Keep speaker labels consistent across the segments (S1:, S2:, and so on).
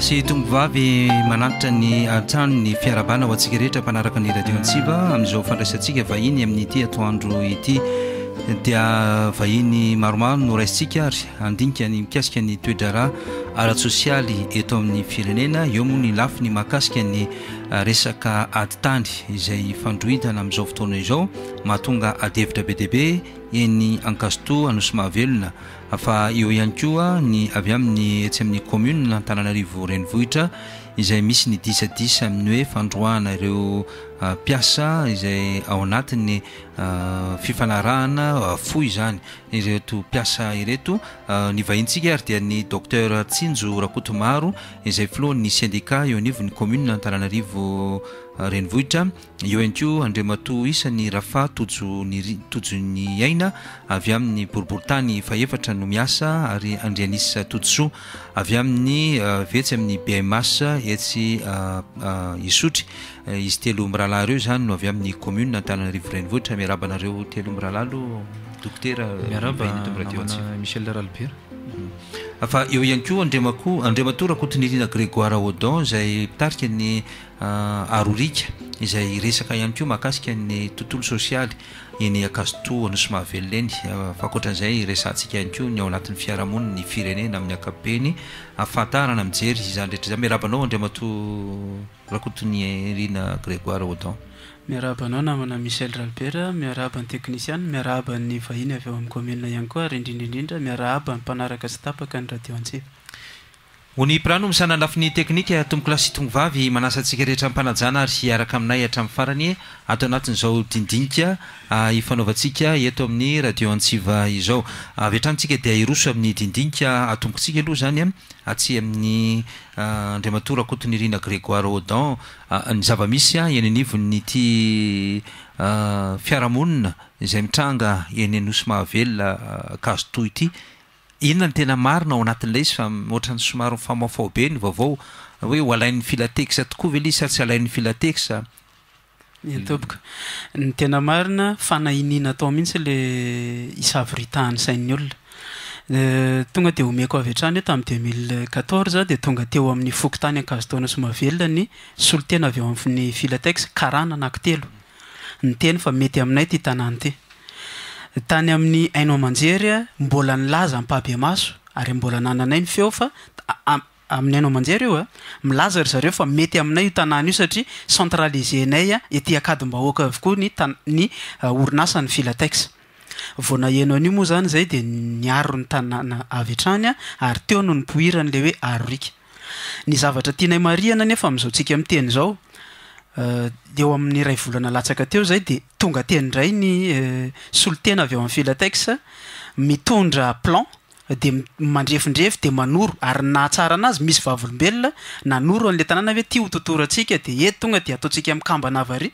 S1: sy tombovavy manatitra ny atsano ny fiarabana ao antsika rehetra mpanaraka ny radio antsiba ami'izao fandraisantsika vahiny amin'n'ity atao andro ity dia vahiny maromaro no raisintsika ary andinikany mikasika ny toe-drara arat sosialy eto amin'ny firenena eo moa ny lafi ny mahakasika ny ah, resaka adi tany izay fandrohitana amin'izao fotoana izao mahatonga adievitra be diibe eny ankasoto anoso mahavelona fa eo ihany koa ny avy amin'ny etsy amin'ny commune na antalanarivo renivohitra izay misy ny disydisy aminy hoe fandroana ireo Ah, piasa izay ao anatiny ah, fifanarahana ah, foy zany ireto mpiasa ireto ni vahintsika ary dia ny docteur tsinjo rakoto maro izay floa ny syndicat eo anivo ny communea ataranarivo renivohitra eo ainy keo andri mato isany rafa tojo ny tojo ny aina avy amin'ny boribory tany fahefatra no miasa ary andre nisa tojoso avy amin'ny eh, vetsy amin'ny bi mas etsy eh, eh, isotry izy telo mirahalayreo zany no avy amin'ny commune tanany rivorenivohitra miarabanareo telo mirahalalo dokoteramarabaamichelrahlber fa eo ihany koa andramako andria ma to rakotony irina grégoire audan zay mpitarika ny ah, arorika zay resaka ihany ko mahakasika ny tontolo sosialy eny akazotohanosomahavelonaeny fakoatran'zay resantsika iany koa nyao anatin'ny fiarahamoni ny firenena amin'ny akapeny fatarana amijery zanynrehtra zay mi rahabanao andria mato rakotin'ny rina grégoire au dan
S2: miarabanao namana michel ralber miarabany teknisian miaraban'ny vahiny avy eo amin'ny kommune ihany koa ryindrindrindrindra miara aba ny mpanaraka sy tapaka ny raha dio antsev
S1: ho nyprano misanalafiny teknika tombok lastongovavy manasatsika eetra mpanaana aryaraka aminay atra'farany anatoobosikaao anyatsy amin'ny ah, andrimatora kotony rina grégoire aanieninyt ah, ah, fiarahmonia zay mitranga enyanoso mahavela kazo to ity inona ny tena marina ao anatin'ilay izy fa mioatra ny somaro yfamafaobe ny vaovao hoe ho alain'ny filatexa tokoa
S2: vela iz sary tsy alain'ny filatexaokeinaaina atao mihitsy le isaritahany sain'nyolona eh, tonga de omeko avatrany tamn'y deux mille kuatorze a de tonga teo amin'ny fokytany ankazotona somaveloany solotena avyoan'ny filta ana anakteo ny teny fa mety aminay t tannyity tany amin'ny ainao manjerya mbola nilaza mpapiamaso ary mbola nananay ny feo fa amin'nyainao manjery o a milaza ry zareo fa mety aminay iotanàna io satria centralienaya etyakady m-ba hoaka avykoa ny tanyorinsanyfan'iomoa zany zay de niarony tanàna avytrany a ary teono nypohiranyle hoe a nefamzaotsika mtenzao Eh, eo amin'ny ray volana latsaka teo zay de tonga tenindray ny eh, solotena avy eo amny filatax mitondra plan de mandrefindrefy de manoro ary natsara anazy misy vavolombelona nanoro an'la tanàna hoe tia hotontoro antsika de edy tonga de ataontsika amkambanavary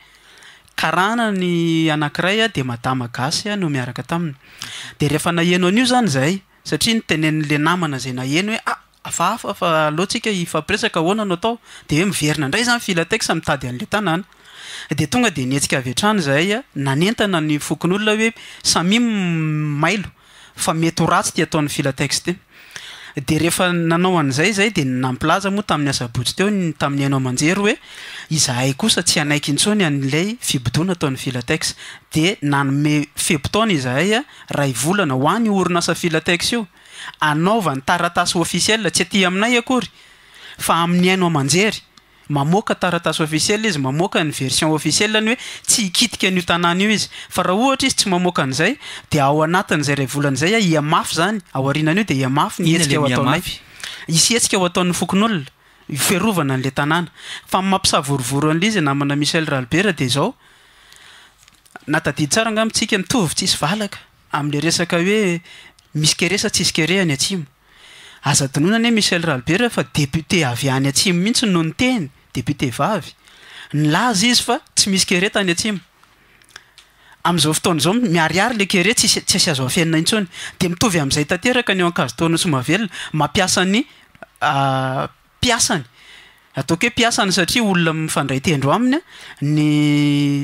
S2: karana ny anankiray a de madamagasy a no miaraka taminy de rehefa naeno an'io zany zay satria nytenenla namana zay na heno hoea ah, afaafa fa aloatsika ifampiresaka hoanano atao de hoe miverina indray zany filatexa mitady an'la tnàndetongadenesikaaatran zhaya nanentana ny fokon'olona hoe samimailetyrsyatonyiydmoa tamin'nyaasyannaonamfeptona zahay a raha ivolana hoany orinasa filatax io anava ny taratasy officiel tsy aty aminay akory fa amin'ny aino aman-jery mamokatratasyofficie izy mamkanyerion ffiieny oe tsy iiia n'iotnn io izy fa raha ohatra izy tsy maan'zay daoan'zay ravolnzay a iaay zanyn de y icheeadidsara ngamitsika nytovy tsisy valaka am'la resaka hoe misy eresa tsisyere y nonany hoe michelahbera depte nym mihitsynooteny depute esnatsdmitoyam'zay taterakanyo ankazotonoso mavelona mampiasany piasanyataokooe piasany satria olona mifandraytendro aminy a ny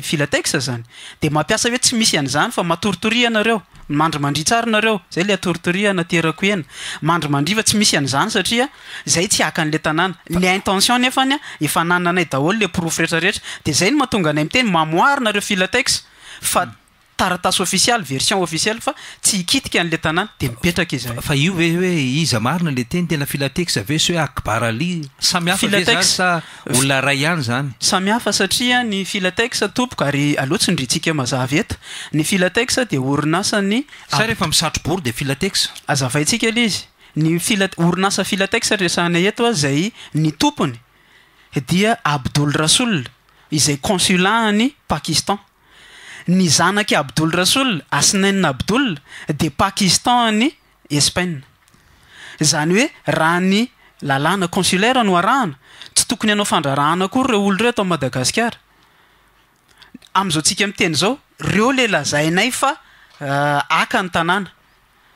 S2: filatea zany de mampiasa hoe tsy misy anzany fa matoritori anareo mandromandria tsara nareo zay la atoritori naterako hena mandro mandrifa tsy misy an'izany satria zay tsy aka an'la tanàna le intention nefany a efa nananay daholo la profo rehetra rehetra de zay no mahatonga anay amiteny mamoiry nareo fila tex fa saratasy official version officiel fa tsy hikitika an'le tanàny de mipetraka izay fa io ve hoe izarina le teny tena filatex ve s hoe kbarlilyan zany samiafa satria ny filatexa tompoka ary aloatsiny ry tsika e, mazav eto ny filatexa de orinasa nya rehefmisatro bor defilatexazavaintsika le izy ny fila orinasa filatexa resany eto a zay ny tompony dia abdol rasoul izay consula ny pakistan ny zanaky abdoul rassoul asinaina abdoull de pakistan ny espagne zany hoe raha ny lalàna consulaira no arahana tsy tokony ianao fandrarahana akory ireo olo reo atao ay madagasikara am'izao ntsika mteny zao reo le lazainay fa ah, aka ny tanàna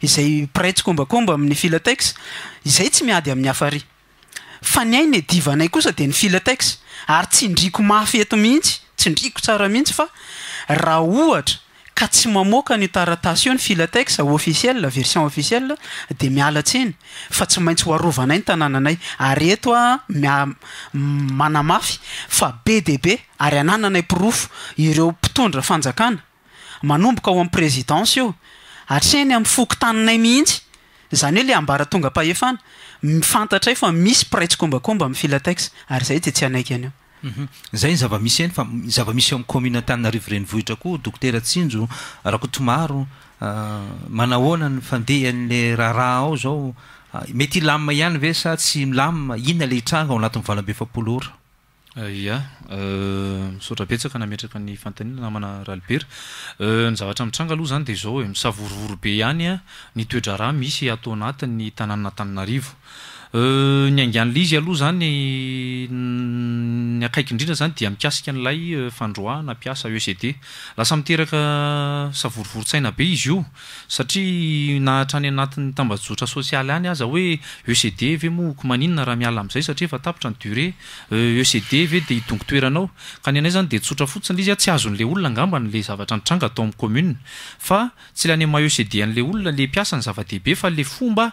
S2: izay praitsy kombakomba amin'ny filetax izay tsy miady amin'ny afary fa ny ainy e divanay kosa de ny filatax ary tsy ndriko mafy eto mihitsy tsy ndriko tsara mihitsy fa raha ohatra ka tsy mamoaka ny otaratasy io ny filetax officiele version officiel de mialatsy eny fa tsy maintsy hoarovanay ny tanànanay areto a mamanamafy fa be de be ary anananay profo ireo mpitondra fanjakana manomboka ao am'y présidence io atreny ami'yfoko taninay mihitsy zany hoe le ambara tonga pahefana mifantatra i fa misy praitse kombakomba am'y filataxa ary zay te tsy anaiky any aou
S1: mhm. zay zavamisy eny fa zava-misy amy kommune-tanina arivoreny vohitra koa dokoter atsinjo arako tomaro ah, manahoana ny fandehan'le raharaha ao zao ah, mety hilama ihany ve sa tsy lam inona le hitranga o anatinmivalambe fapolora
S3: Eh, ya eh, misaotrapetsaka nametraka ny fantanina namana ralbera eh, nyzavatra mitranga aloha zany de zao hoe misavorovoro be ihany a nytoedra raha misy atao anatinny tanànna taninarivo Euh, nyanganla izy aloha zany nyakay indrindra zany de mikasikanlayadraaasaesaahany anatn'yaaaaany aza oeecd veoana raha miala am'zay satria efa tapitra ny dré ec e deaaay any deotsinl izy a anl olonaanavrsanya ecnle olonale mpiasa ny zava-dehibe fa le fomba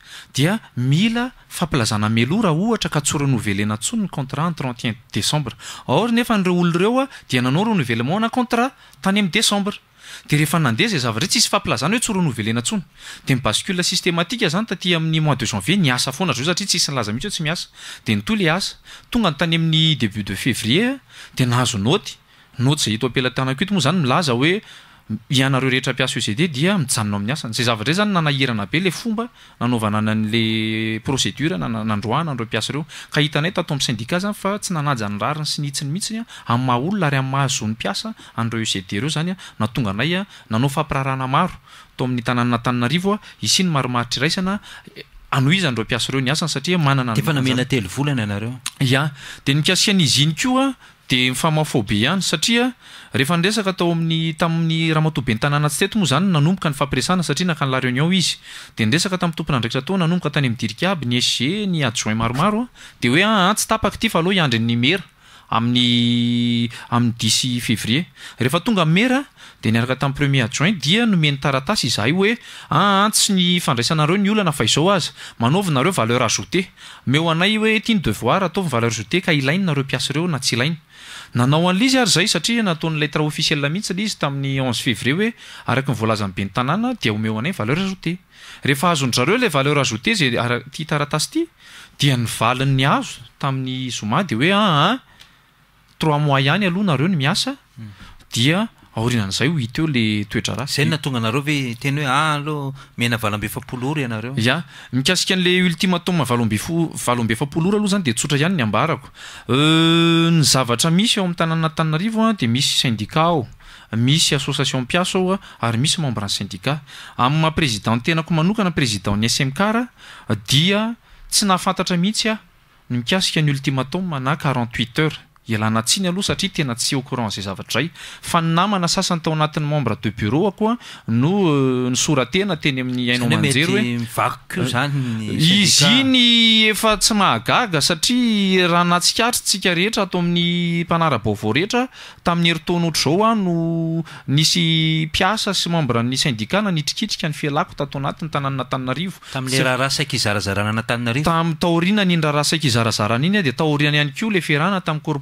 S3: dia mila fampilazana melora ohatra ka tsorenouvellena ntsonony contrat n trentin décembre or nefa nireo olo ireoa dia nanao ronouvellement na contrat tany am'y décembre de rehefa nandeha zay zavatrao ts isy fampilazana hoe tsoronouvel enantsona de mibascul systématika zany taty amin'ny mois de janvier niasa foana zao satria tsy isy nylaza mihitsy ho sy miasa de nytoy le asa tonga ny tany amin'ny début de février de nahazo nôt noty zay hito ampela tanakito moa zany milaza hoe ianareo rehetra piasa uced dia mijanona amin'ny asany zay zavatra y zany nanahirana be le fomba nanaovananan'le procédura nanandroana anreo mpiasa reo kahitanay tato am'ny syndika zany fa tsy nanaja ny rariny sy nhitsiny mihitsinya a'nymaha olona ry a' mahazony piasa andreo ucd reo zanya natonga naya nanao fampirarana maro atao amin'ny tanàny nataninarivoa isiny maromaritryraisanaano eh, izanreosreoaadianiioa de mifamafobe ihany satria rehefa nresaka atao amin'ny tamin'ny raha matobeny tanàna tsy tetmoa zany nanomboka ny amprsana satria nakanyarnon idenesaka tam'nytomponandratra atao nanomboka tany mdirika aby ny e, ny ajoinmaromaro de oe ah, ah, tsy ta tyloa andryamyayeeierinenaonaeetéay oeyeatony veuté ainareia reonatsain nanao an'la izy ary zay satria nataon'ny lettre officiel mihitsy lay izy tamin'ny onze févrie hoe araky nyvoalaza am be ny tanàna dia homeo anay valeur ajoté rehefa azondrareo ilay valeur ajouté zay ar ti taratasy ity dia nyvalin'ny azo tamin'ny zomady hoe aa ah, ah, trois mois ihany alohanareo ny miasa hmm. dia aorianan'izay o hiteo le toetra ra zay natonga anareo ve teny hoe alo ah, mena valombe fapoloro ianareo ya mikasika an'le ultimatom valoambefo valo ambe fapoloro aloha zany de tsotra ihany ny ambarako ny zavatra misy eo am'ny tanàna taninarivoa de misy syndica ao misy asociationpiaso aho a ary misy maombrany syndika am présidentny tenako manokana président ny smkara dia tsy nahafantatra mihitsy ah mikasika ny ultimatom na 4arantuit heure alanatsiny aloha satria tena tsy occurant zay zavatry ray fa ny namana sasany tao anatin'ny mambre de bureu koa no euh, nysoratena teny amin'ny hainaomajery
S1: hoeey
S3: aha satria rahanatsikatrtsika rehetra ato amin'ny mpanaraaoao rehetra tamin'ny heritonotr ao a no nisy piasa sy membra ny sndikana nitrikitrika ny felako tatao anatiny tanannatannaioainraharaha saiaainy deaha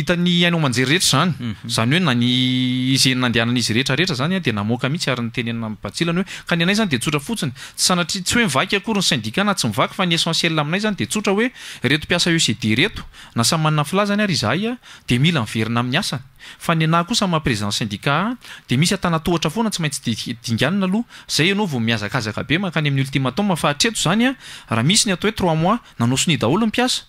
S3: hitany hainao manjery retra zany mhm. zany hoe na ny izy nandehanan'izy rehetrarehetra zany a de namoaka mihitsy ary nytenena amnybatsilany hoe ka ny anay zany de tsotra fotsiny tsy sanatria tsy hoe mivaky akory ny sendica na tsy mivaky fa ny éssenciel aminay zany de tsotra hoe reto m-piasa eo se de reto nasaymanna fila zany ary izahay a de mila miverina amin'ny asany fa ny ana kosa maha présient syndicat de misy atanatohatra foana tsy maintsy dinganna aloha zay anao vao miazakzaka be mankany amin'ny oltimatomafahatreto zany a raha misy ny atao hoe trois mois nanao sinih daholo mpiasa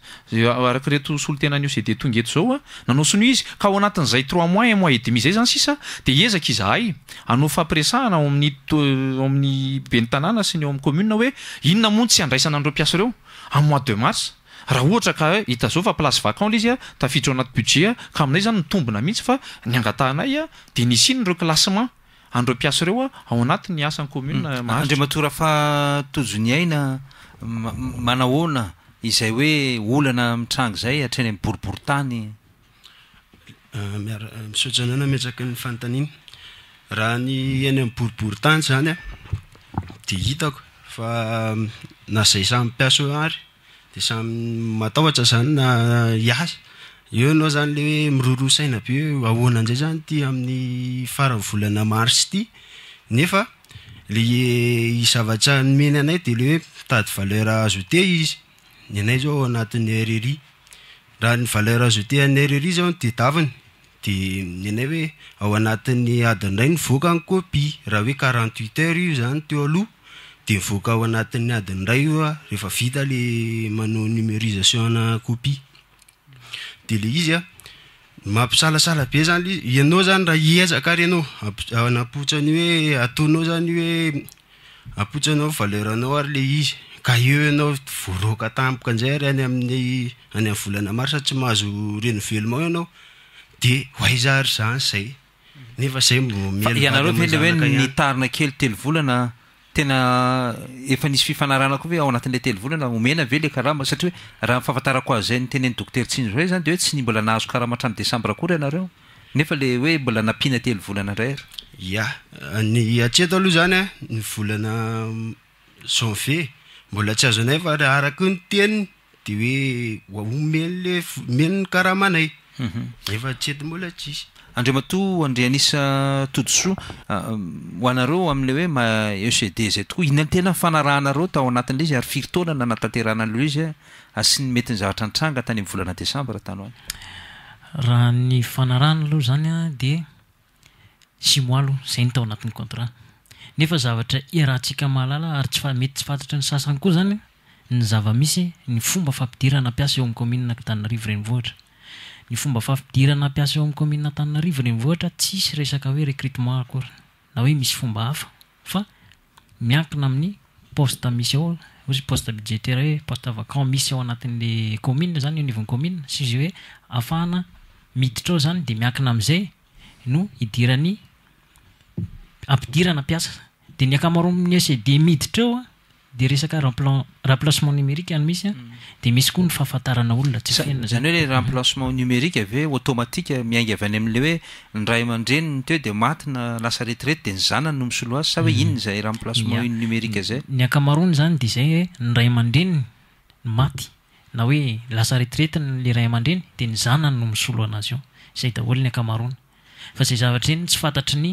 S3: arakareto solotenan'o say de tongeto zao a nanao sini izy ka ao anatin'zay trois mois un mois edmis zay zany sisa de ezaka izahay anao fampiresahana o amin'nyamin'ny be ny tanàna si ny eo ami'ny communea hoe inona mono tsy andraisanandreo mpiasareo am' mois deux mars raha ohatra ka hoe hita zao fa placy vacondle izy a tafitra ao anaty budget ka aminay zany nytombona mihitsy fa nyangatanay a de nisinyreo clasement andreo mpiaso ireo a ao anati ny asanycommuneandri mm. matora fatojoni aina manahona
S4: izay hoe olana mitrango zay atrany amiboribory tanyh euh, y amboriborytyzany ahifaazay euh, apiasoay de samy matahotra zany na iay eo anao zany lehoe miroroa saina beo ahoananjay zany ty amin'ny faravolana marisy ty nefale izavatra nomeny anay de le hoe mitady valer azote izy nay zao ao anatin'y reri raha ny valer azoteny reri zaonodedaviny de nay hoe ao anatin'ny adinydray ny voaka ny kopi raha hoe quarante uit heur io zany teo aloha ika o anatinnyadinyraya rehefaviaaompia be zanyi ianao zany raha zaka ry anao aony ah, oe atonao zany oe apotsanao valernao ary le izy ka eoanao voroka tampoka nzay ary any amin'nyy any ami'ny volana mary sa tsy mahazo reno eloman anaoianareo ele hoe ny tarina kely
S1: telo volana tena efa nisy fifanarana koa ve ao anatin'la telo volana homena ave la karama satria hoe raha fahafantarako azozainyteneny dokter tsi ny raio zany de hoe tsy mbola nahazo karamatra amny decembre akory ianareo nefa le hoe mbola nampihana telo volana ndray ary
S4: ia ny atseto aloha zany a nyvolana san fe mbola tsy azo anay fa ah araky ny teniny de hoe omeno le omenony karahamanay mhm. efa atsy ety mbola ts isy andreo mato andreanisa todosoa ah, ho anareo amin'la
S1: hoe ma ecd zay tokoa ihinany tena fanarahanareo tao anatin'lay izy ary firitonana natanterahanaloha izy a asy ny mety ny zavatra anytsanga tany m volana desembre tany ho
S5: raha ny fanarahna aloha zany a de simoi loa zay ny tao anatin'ny contrat nefa zavatra iaraha ntsiaka mahalala ary tsy fa mety tsy fantatra ny sasany koa zany ny zavamisy ny fomba fampidiranampiasa eo aminy kommunina k tana rivo ireny vohatra ny fomba faampidirana mpiasa eo amin'ny kommunena tanina rivo renyvohatra tsisy resaka hoe récrutement akora na hoe misy fomba hafa fa miakina amin'ny poste misy ao ohatsy poste bidgétaire hoe post avakan misy ao anatin'la commune zany e ny vony commun syizy hoe afahana miditra eo zany de miakina amn'zay no hidirany ampidirana piasa de ny akamaromnsay de miditra eoa de resaka rmplanremplacement numériqua iany misya mm. de misy koa ny fahafantarana olona tzny hoe
S1: la remplacement numériqua avoe automatia miaing avy any amn'le hoe nray ama-drenny to dematna lasa retretede nzannynomslozy sa hoe mm. innzayremplaement nmériazay
S5: ny amaron zany de zay hoe nray aman-drenny maty na oe lasa retiretila ray aman-dreny de nyzanany no mosoloan'azy o zay daholo nyaao zay zaatra enytsyfantatr ny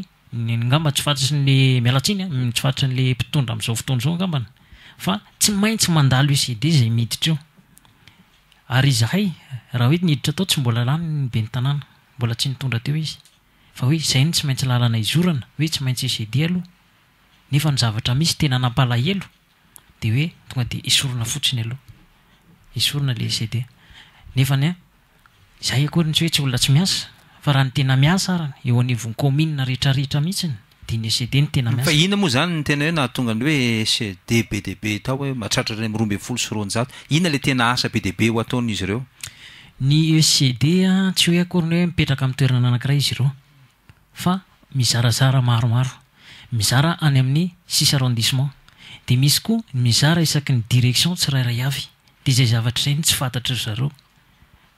S5: ngamba tsy fantatr n'la miaanytsy fatrnladrazaoo fa tsy maintsy mandalo ecd zay mihiditra io ary zahay raha hoe nhiditra atao tsy mbola lany ny be ny tanàna mbola tsy nitondra teo izy fa hoe zayny tsy maintsy lalna iorana hoe tsy maintsy cd aloa nefa ny zavatra mihisy tena napaahelo de hoe tongade isorina fotsiny alohay tsyhoe tsy olona tsy ia hntena miasny eoanevn kômna rehetrarehetra mihitsiny deny ecd ny tena miayfa ihna
S1: moa zany ny tena hoe nahatonga ny hoe ecd b db tao hoe mahatratra rey mirombyy folo siroany jato inona la tena asa be debe ho ataony izy ireo
S5: ny ecda ah, tsy hoe akoryny hoe mipetraka amin'ny toerinana anakiray izy iro fa mizarazara maromaro mizara any amin'ny sis arrondissement de misy koa mizara isaky ny direction tsirairay avy de zay zavatra zany tsy fantatra zareo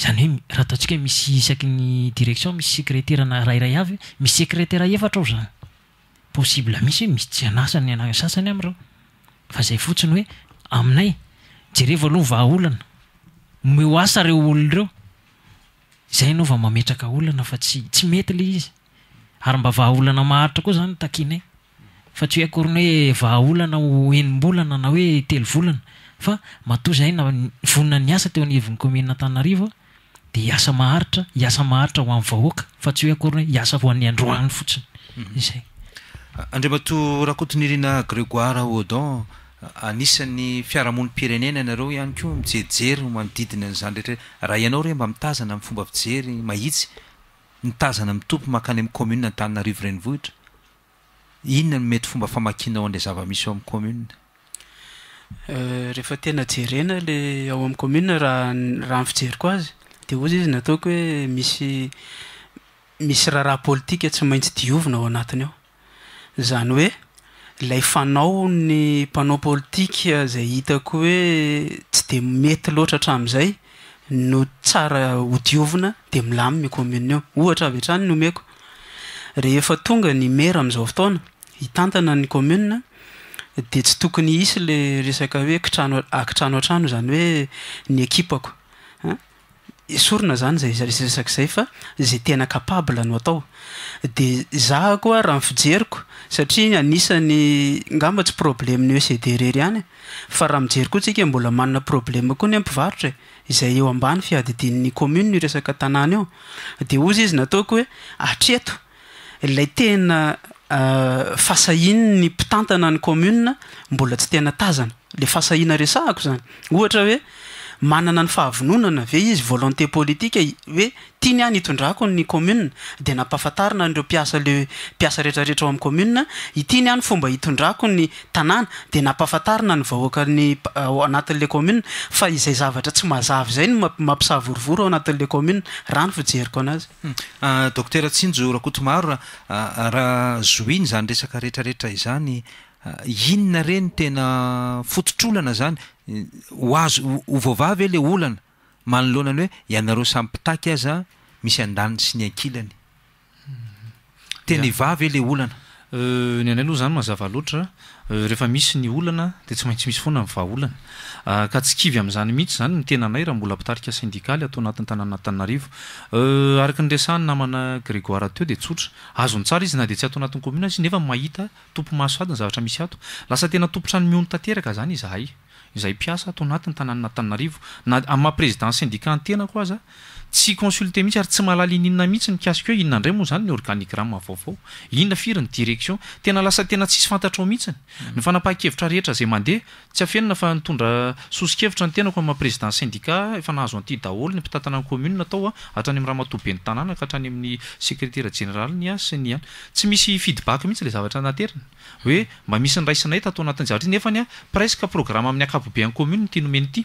S5: zany hoe raha ataontsika hoe misy isaky ny direction misy secreterna rayra avy misy secretererny possiemisy he mistsy anasanana sasanyaooiyonaasyye izymbanaaitra kozanytsy oe nyoe onaonana oeelanaay navonina nasa teo anyhevinykomunnatanarivo iasa maharitra iasa maharitra ho amn'ny vahoaka fa tsy hoe akorany hoe hiasa voan'ny androany fotsiny mhm. izay
S1: andri mato raha kotonihriana grégoire adon anisan'ny fiarahamono pirenena ianareo ihany koa mijerijery manodidina n'izany rehetra he raha ianao re mba mitazana aminy fomba fijery mahitsy mitazana mi tompo makany ami'ny kommuna nytanina rivorenivohitra inona nymety fomba famakinao an'lay zavamisy ao amn'ny kommun
S2: euh, rehefa tena jerena la ao amin'ny kommuna ra raha ny fijery ko azy de oza izy nataoko hoe misy misy raha raha pôlitika tsy maintsy diovina ao anatiny ao zany oe lay fa nypnao zay hitako oe tsy de mety lotrahtramzay no tsara ho diovina de milamykommna ao ohatra aatrany nomekoande tsy tokony isy le resaka hoe kitrano akitranoatrano zany hoe nyekipako sorina zany zay sresakzay fa zay tena kapableno atao de zah koa raha mifijeriko satriaanisnyngambatsy problemnycdreryanyfa e raha mijery ko tsika mbola manana problema koa ny ampivarotra e zay eo ambany fiadidinny kommuna io resaka tanàny eo de ozy izy nataoko hoe atreto lay tena euh, fasahin ny mpitantana ny communa mbola tsy tena tazana le fasahina resahko zany ohatra hoe manana ny fahavononana ave izy volonté politika hoe tiny any hitondrako ny communa de napafantarina ndreo piasa le mpiasa retrarehetra ao amn'ny communa itiny any fomba hitondrako ny tanàna de nampafantarina ny vahoakanyo anatin'le communia fa izay zavatra tsy mazavy zay ny m- mampisaavorovoro ao anatin'le communia ra ny fijeriko anazy hmm. ah, dokter atsinjo
S1: rakotomaro a
S2: ah, ah, raha zoiny zany resaka
S1: rehetrarehetra izany Ah, inona reny tena fototrolana zany hoazo ho vovavy e la olana manolohana any hoe ianareo samypitaky azaa
S3: misy an-danony sy ny ankilany hmm. tena hivavy e la olana euh, ny any aloha zany mazavaloatra rehefa misy ny olana de tsy maintsy misy foana nvaaolana ah, ka tsikivy am'zany mihitsy zany nytenanay raha mbola ampitarika sendikaly atao anatin'ny tanànynatanarivo eh, araka nyresany namana grégoare teo de tsotra azony tsara izy na de tsy ato anatin'ny commune azy iy nefa mahita tompo mahasoadyny zavatra misy ato lasa tena tompotrany miono tateraka zany izahay izay piasa atao anatin'ny tanànnatanarivo na amaha président syndicatn tena ko azaa tsy consulte mihitsy ary tsy malalaininna mihitsy y ikasika ho inona ndray moa zany ny organiravaoao inona firiny direction tena lasa tena tsisy fantatra o mitsiny nyfanapaha-kevitra rehetra zay mandeh tsy afenna fa ntondrasoskevitrany tena président sndicat efanhazo anty daholon mpitatana ny communataoaatrany am'y rahamatobeny tnnkhatrany amin'ny secrétare genéralnyasnytsy misyfidbak mihitsy l zavatre oemba mis nyrisina etato anatntra i nefa ny a presque programme amin'ny akapobe an commune ty nomeny ty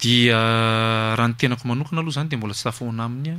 S3: dia raha ny tenako manokana aloha zany de mbola tsy tafahoana aminy a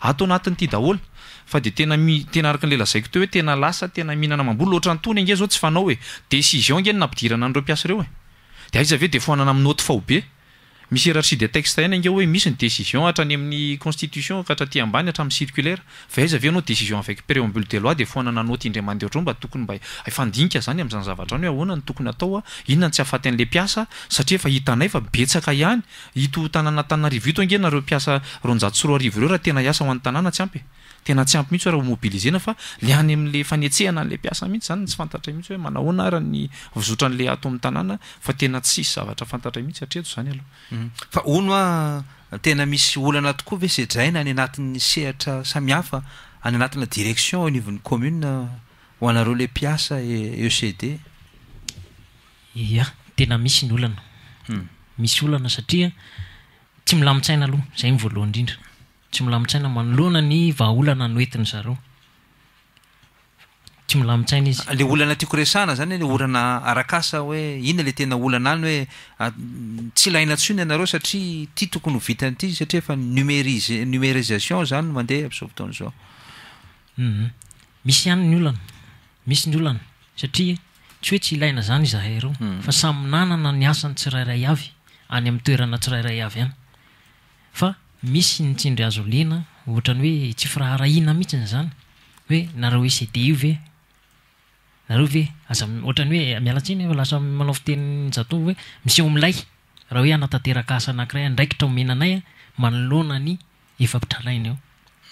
S3: ato anatinyity dahola fa de tena mi- tena araky nle lazaiko te hoe tena lasa tena mihinana mamboly loatra nytony nge zao tsy fanao hoe desision ingeno nampidirana n'dreo mpiasareo e de aiza ve de foanana ami'n' oto faobe misy erachi de texte iany angeo hoe misy ny decision hatrany amin'ny constitution ka hatra ti ambany hatramin'ny circulaire vaiza ave anao décision avec préambule de loi de foanana anao ty indray amandehoatreo mba tokony mba efandinika zany am'izany zavatrany hoe ahoana ny tokony hataoa inona ny tsy afaty an'le mpiasa satria fa hitanay fa betsaka ihany ito tanàna tanarivo ito nge nareo mpiasa ro anjato syro arivo ireo raha tena hiasa ho an'ny tanàna tsy ampy tena tsy ampy mihisy horaha o mobilizena fa le any am'le fanetsehana an'la mpiasa mihitsy zany tsy fantatra mihitsy hoe manahoana ra ny vozotra an'la atao ami'ny tanàna fa tena tsis zavatra fantatra mihitsy ariatozanyaoaoatooa mhm. ve
S1: er a'y anadirectionin'ymoelaae
S5: ecda tena misy ny olana hmm. misy olana satria tsy milamitsaina aloha zay nyvoalohan indrindra tsy milamintsaina manoloana ny vaaolana no entiny zareo tsy milami-tsaina izy le
S1: olana tiakoresana zany hl orana arakasa hoe inona le tena olana any hoe ah, tsy ilaina tsiny ianareo satria ty tokony ho vitany ity satria efa numérisenumérisation zany no mandeha amzao voton'zaou
S5: mhm. misy ihany ny olana misy ny olana satria tsy hoe tsy ilaina zany zahay reo mhm. fa saminanana ny asany tsirairay avy any am'ny toerana tsirairay avy hany fa misy nytsindry azo lena ohatran'ny hoe tsy firahara ihna mihitsiny zany hoe nareo ecd io ve nareo ve aza ohatran'ny hoe mialatsiny lasa manaofiten jato hoe miseo amilay raha hoe anatanteraka asa nakiray ndraiki htrao menanaya manolonany efampitralaina ao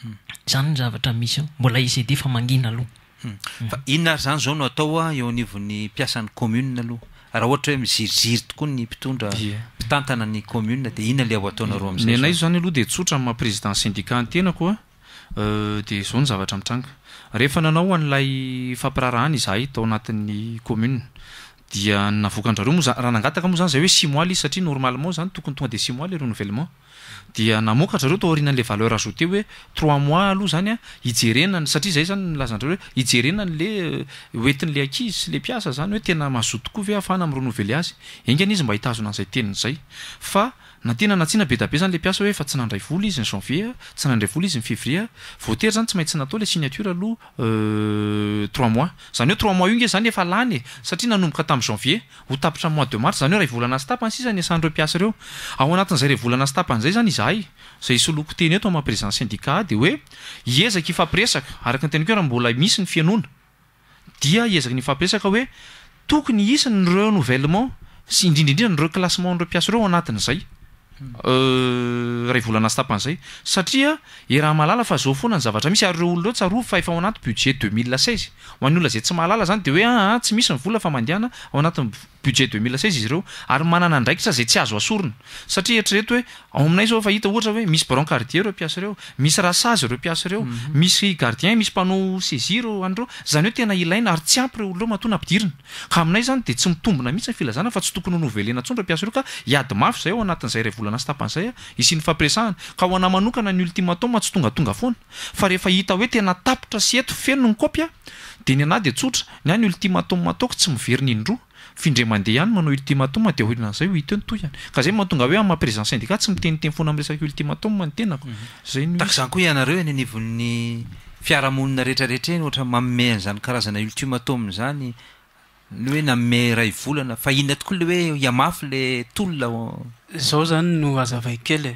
S5: hmm. zany ny zavatra misy ao mbola ecd fa mangina alohfa hmm.
S1: inona ry zany zao no atao a eo anivon'ny mpiasan'ny communea aloha raha ohatra hoe mijiriziry tokoa ny mpitondra
S3: mpitantana ny commune de ihnona lay avo ataonaro m'zany na izo zany aloha de tsotra nma présidente syndicat ny tena koa euh, de zao ny zavatra amitranga rehefa nanao han'lay fampirarahana izy hay atao anatin'ny commune dia navokandrareo moa zan raha nangataka moa zany zay hoe six mois l zy satria normalement zany tokony tonga de six mois le ronouvellement dia namokadrareo to hrinan'le valeur ajote hoe trois mois aloha zany a hijerenany satria zay zany lazandrareo hijerenan'le eh, hoentin'n'le akizy sy le mpiasa zany hoe tena mazotoko ave afana am'y ronovely azy engany izy mba hitazona an'izay tenin' zay fa natena natsina be ta be zany la mpiasa hoe fa tsy nandray vola izy ny janviera tsy nandray vola izy ny fivriera voatery zany tsy mainttsy natao la sinature aloha euh, trois mois zany eo trois mois i ge zanyeaany e. satria nanomboka tamin' janier ho tapitra mois de marc zan eo raha volanasytapany sianysndreoaaéttinrindrndrindranyrasementndreompiasareo aoanatin'zay Eh, ray vola na astapan'izay satria i raha malala fa azao foana ny zavatra misy ary reo olo dreo tsyarovy fa efa ao anaty budget deuxmil seiz hoany olona zay tsy malala zany de hoe aa ah, ah, tsy misy ny vola fa mandehana ao anatin'ny budget si izy reo ary manana ndraikitsa zay tsy azo asorina satria etrrethoe aoainay zao fahita ohatahoe misy rancardie reopiasreo misy ras reo piasareo mhm. misy gardien misy pnsi eo areo zanyoetena ia tsyeolreoana diina a ainay zany de tsy mitmbona mihitsy ny filazna fa tsy tokonyhnelenasonreoas reoa ayana'zayana tanayinhaa aadtota ny ay tato tsy miverin'indro findre mandeha ihany manao ultimatom de oilnan'izay iteno to ihany ka zay mahatonga hoe a'mamprésent andika tsy miteniteyfoana am' resaky ultimatomanotenako mhm. zaytakzany koa ianareo
S1: enynivonn'ny fiarahamonina rehetrarehetra eny ohatra manome an'zany karazana ultimatome
S2: zany le hoe naome ray volana fa inona tokoa le hoe iamafy le tol zao zany no azavaikely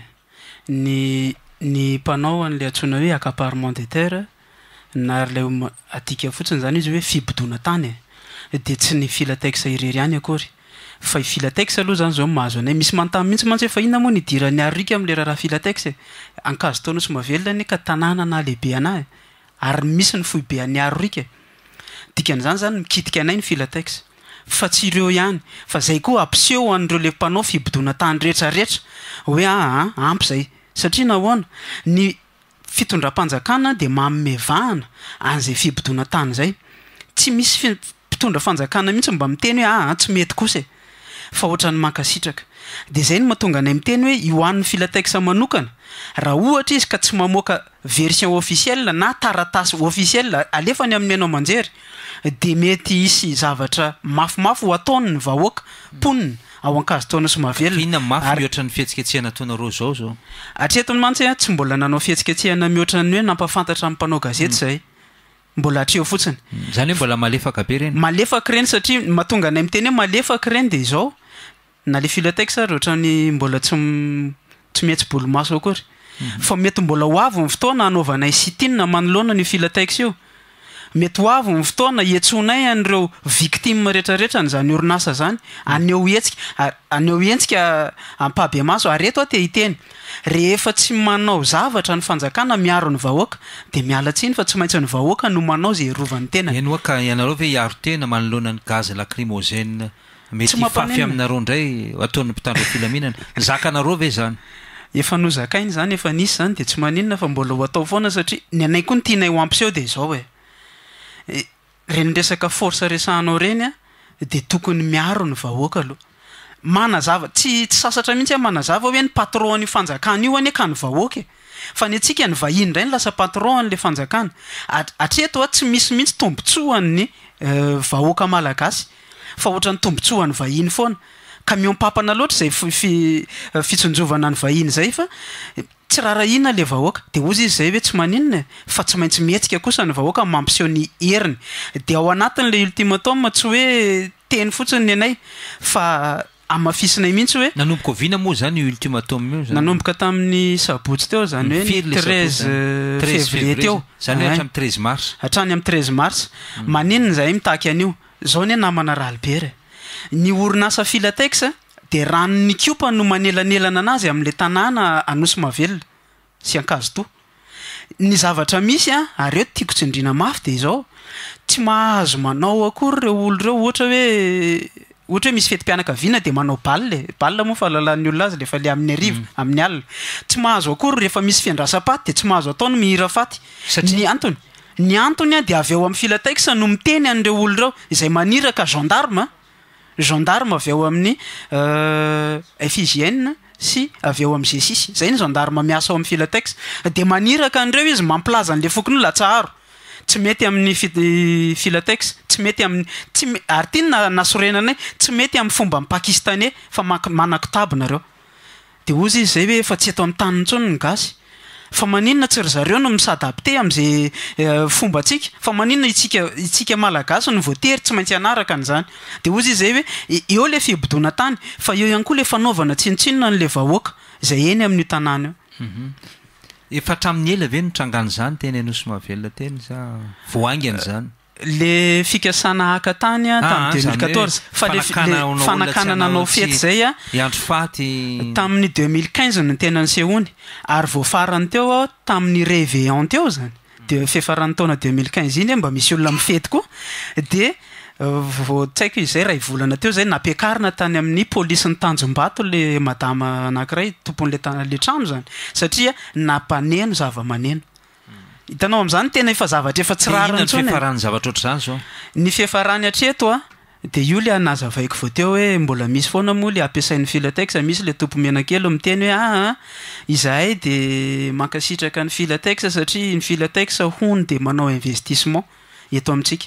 S2: ny ny mpanao an'la antsona hoe acaparement de terre na rla atika fotsiny zany izy hoe fibodonatany e. de tsy ny filatexa irery ihany akory fa ifilatexa aloha zany zao mahazo anay misy mantamy mihitsy mantsy hoefa iona moa ndirnaia amle raharahaiat aotonos mavelona nykanalehibe anayisny zanyayay komsanreo le nao natanyetaetaoeam ah, ah, zay saia nanynd-a de maaazayonatanyzay tsy misy pitondra fanjakana mihitsy mba miteny hoe a ah, tsy mety kosa e faoatra ny manka sitraka de zay no mahatonga any miteny hoe ioany filataa manokany raha ohatra izy ka tsy mamoaka version officiel na taratasy officiel alefany amin'ny anao manjery de mety isy zavatra mafimafy ataonny vahoakannaoaazotona oanttybhtieehiny oeafantrapanaeay mbola atreo fotsiny zany hoe mbola malefaka be reny malefaka reny satria mahatonga anay mi teny hoe malefaka reny de izao na la filataix ary ohatrany mbola tsy tsy mehantsy bolomaso akory mhm. fa mety mbola hoavy ami fotoana hanaovanay sytinna manoloana ny fila taix eo mety oavy ny fotoana etsonay anreo viktim retrareetranyzany ornasa zany aneo eenh de mialatsiny fa tsy maintsyny vahoaka no manao zay rvan'ny tenaoakaaareove iarotena
S1: manolonany gaz larimoe mety fafy aminareo ndray at mpitandra filainan
S2: zve a ny de y fambola hoatao fana satria nyanay ko ny tinay hoampseo de zao e Eh, renyresaka forse resahnao reny a de tokony miaro ny vahoaka aloha manazava tsy tsy sasatra mihitsy ah manazava hoe ny patron-ny fanjakana io any ka ny vahoaka e fa ny antsika ny vahiny ndray ny lasa patron ny la fanjakana a atreeto a tsy misimihitsy tombontsohanny eh, vahoaka malagasy fa ohatrany tombontsohan'ny vahiny foana ka miompapana loatra zay eh, jna ny hizayftsraharahinna eh, le ahoka deozy izy zay hoe syman fa tsy maintsy metsia osany hoakamampsehony einy de ao atle ltimatom tsy oe teny fotsiny aayinay ihitsyoenaboka tamin'ny sabotsy teo zanyhoe fevrie teo atranyamtre mar manin zay ita aio zao ny namana rahaber ny orinasa filataixa de ranny kopa no manelanelna anazyamleafy deao tsy mahazo manao akory reo olo reo ohatra oe ohtra hoe misy fetianakna de manaoasy hazoaory reefa misy fandraaaty de tsy mahazoataony iiraaysatrany nyantonya de aveo amny filataa no miteny anreo olo reo izay maniraka gendarme jendarme avy eo amin'ny ehigiene sy avy eo am'y jesisy zay ny gendarme miasa ao am'y pfilatax de maniraka andreo izy mampilazan'le fokiny o latsaaro tsy mety amin'ny fi filatax tsy mety amin'ny tsy m ary tya ny na nasorenanay tsy mety amn'y fomba am pakistana fa ma- manakitabo nareo de ozy izy zay hoe fa tsy etao amn'ny taniny tsony ny gasy fa maninona tsiry zareo no misadyapte am'izay eh, fomba tsika fa maninona itsika itsika malagasy ny voatery tsy maintsy anaraka an'izany de ozy iz zay hoe eo ila fibodona tany fa eo ihany koa lay fanaovana tsinotsinona n'la vahoaka zay eny amin'ny otanàny ao mhm. efaatramin'ny ely ave notrangano zany teny enoso mavelona teny za voaaingy an'izany le fikasana haka tany a tamny ah, 0 fa ll fanakanana anao fety zay a tamin'ny 2eux0iq5n n tenany sehony ary voafarany teoa tamin'ny reve anteo zany de fefarany taona 2eux0il15n iny e mba misy olona mifetiko de euh, vo ts aiko izzay raha ivolana teo zay napiakarina tany amin'ny polisyn'ny tanjom-bato le madama anakiray tompon'le tan le trano zany satria napaneno zava-maneno hitanao am'zany tena efa zavatra efa tsy raarana ntysofeny e. efarany zavatra oatra zany zao ny fefarany atreto a de io le anaza vaiko vo teo hoe mbola misy foana moa le ampiasainy fila taxa misy la tompo mihana -kelo am' teny hoe aa ah, ah, izahay de mankasitraka ny fila taxa satria ny fila tax hony de manao investissement eto amintsika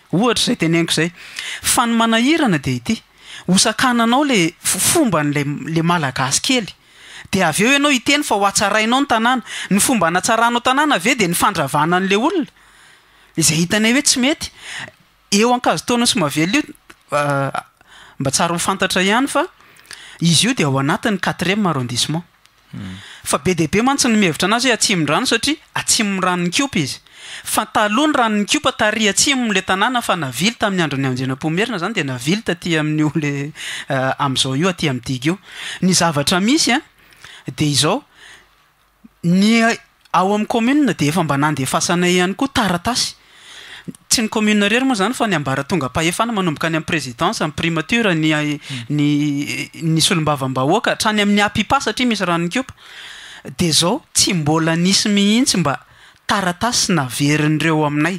S2: ohatra zay tene aniko zay fa ny manahirana de ity osakananao la fomban'layla malagasy kely de av eo ianao iteny fa ho atsarainao ny tanàna ny fomba natsaranao tanàna ave de nyfandravanan'le olona zay hitany hoe tsy mety eo ankazo tona sy mavela ah, iomba tsar hofantatra ihany fa izy io d ao anatnyquatrèmarrondisementa hmm. be debe mantsy ny mihevitra anazy hoe aty mndrano satr at m ranony ko iz fatao ny ranony kopatatsi mle tanàna fanailt amin'nyandrony ajenampomerina zany denatty amin'nyoloayay koaty nyrery moa zany fa ny ambaratonga pahefana manomboka any amny présidence amiyimatra nynka eh, hmm. eh, trany am'ny pipa satria misy ranony odaotsy mbola nisy mihintsy mba karatasy naverinyireo aminay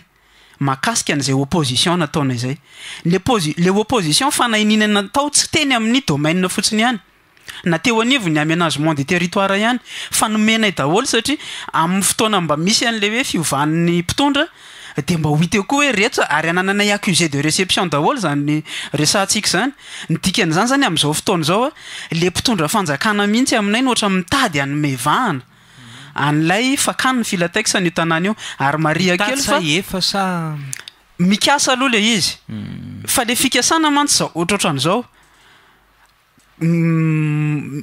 S2: makasika an'izay oposition nataona izay lepole oposition fanaininanatao tsy teny amin'ny domaia fotsiny hany na teoanivo ny am nagemonde territoire ihany fa nomenay daholo satria amn'ny fotoana mba misy anyle hoe fiovnn'ny mpitondra de mba hoitekoa oeearyannayacusé de réception daolo zanyzny zanyamzao foton zaoale ondra mihitsy anay noataitady an'lay fa kan ny filataxnytanàny eo ary maria kely fa a aloha le izfa hmm. le asaamantsy zao ohatra otran'zao mm,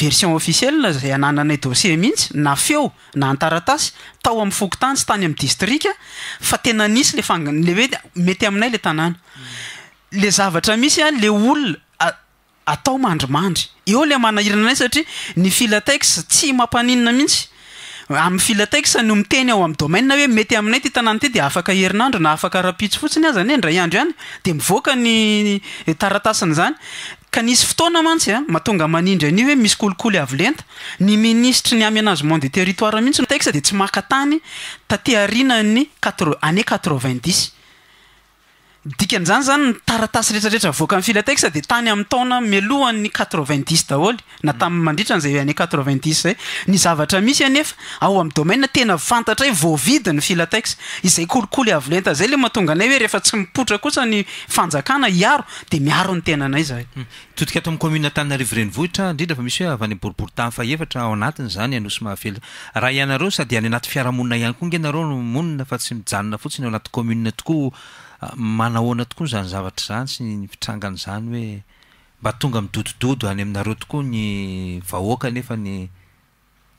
S2: version officiel zay anananay dossier mihitsy na feo na ntaratasy tao am'ny fokotany sy tany am'y distrik fa teisy l faleoemetyainaylamisy a le olonaatao mandrimandry eo la manairinanay satria ny filataa tsy amna mihitsy amn'ny fila taxa nyo miteny ao ami'ny domaina hoe mety aminay ty htanàny ty de afaka herinandro na afaka rahapitso fotsiny azany e ndray andro ihany de mivoaka ny taratasiny zany ka nisy fotoana mantsy a ah, mahatonga manindry an'io hoe misy kolikoly avo lenta ny ministre ny aménagement de territoire mihitsy n taxa de tsy maka tany tateharina ny qatr- ané quatrevingt dix dikan'izany zany ntartasyretaretra voka nfide tany am'ny taona milohan'ny qrevint di daholy na mm. tamiy mandritranzay mm. any qeviti zayny isyaeao amydman tena fnttraiinyayilentzay lemahatonganay oe refa tsy miotra kosany fnaana iaro de miarony
S1: tenanayzayotitanyotnnairenihtrrindafamisy hoeany borioytany zanyaoaha ianareo sady any anatyfiarahonina ihany kong anaromonina fa tsy mijanona fotsiny oanatomn tokoa manahoana tokoan zany zavatra zany sy ny fitrangan' izany hoe mba tonga midodododo any aminareo tokoa ny vahoaka nefa ny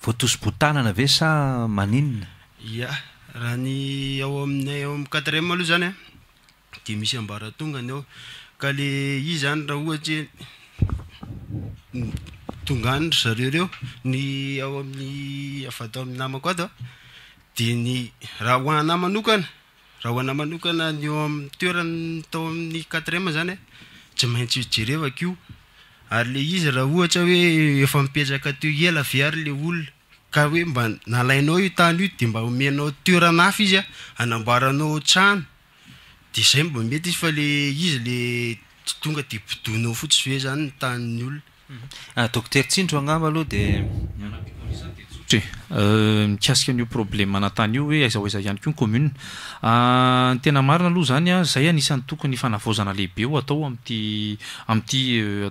S1: voatoso-botanana ve sa maninna
S4: ia raha ny ao aminay ao amn'ny katrema aloha zany a de misy ambarantonga ny ao ka le iany raha ohatsy ho tonganiry zareoreo ny ao amin'ny avatao ami'n namako ato de ny raha hoanah manokana raha hoana manokana nyeo amiy toeranytao amin'ny quatrem zany e tsy mahintsy jerevaka io ary le izy raha ohatsa hoe efa mipetsaka teo i laveary le olona ka hoe mba nalainao io tany io de mba omenao teranafy izy a anamboaranao tsano de zay mba mety izy fa le izy le ts tonga de podoinao fo tsy hoe zany ny tanny olonadokter ah, tsindro angaba aloha de
S3: tynay e. euh, ah, anisany tokonyaehibeo atao amtyoeeny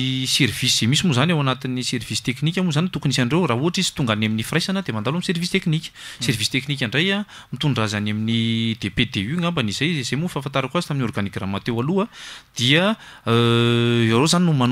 S3: ay servic tenimoa zanytokony ianreo raha ohatra izytonga any amin'ny fraisana de mandalo aminy service tekni mm. servicy tekniandray mitondrazany amin'nydpdu mbanzay zay moafahaantarako azy tamin'ny organi ramateo alohaa dia eo euh, reo zany no magn